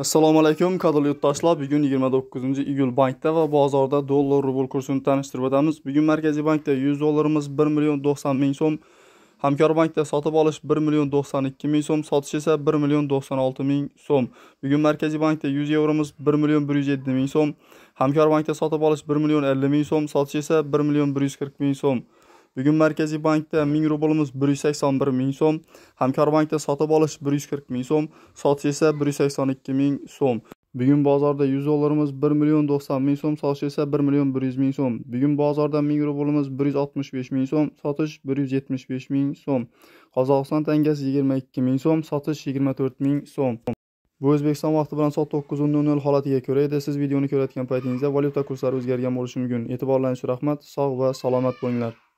assalomu alaykum qadrli yurtdoshlar bugun 29 iyul bankda va bozorda dollar rubl kursini tanishtirib o'tamiz bugun markaziy bankda 100 dollarimiz 1 million 90 ming so'm hamkor bankda sotib olish 1 million 92 ming so'm sotish esa 1 million 96 ming so'm bugun markaziy bankda 100 yevromiz 1 million 107 ming so'm hamkor bankda sotib olish 1 million 50 ming so'm sotish esa 1 million 140 ming so'm Bugun Markaziy bankda 1000 rublimiz 181 ming so'm, Hamkor bankda sotib olish 140 ming so'm, sotish esa 182 ming so'm. Bugun bozorda 100 dollarimiz 1 million 90 ming so'm, sotish esa 1 million 100 ming so'm. Bugun bozorda 1000 rublimiz 165 ming so'm, sotish 175 ming so'm. Qozog'iston tangasi 22 ming so'm, sotish 24 ming so'm. Bu O'zbekiston vaqti bilan soat 9:00 holatiga ko'ra edi. Siz videoni ko'rayotgan paytingizda valyuta kurslari o'zgargan bo'lishi mumkin. E'tiborlaringiz uchun rahmat. Sog' va salomat bo'linglar.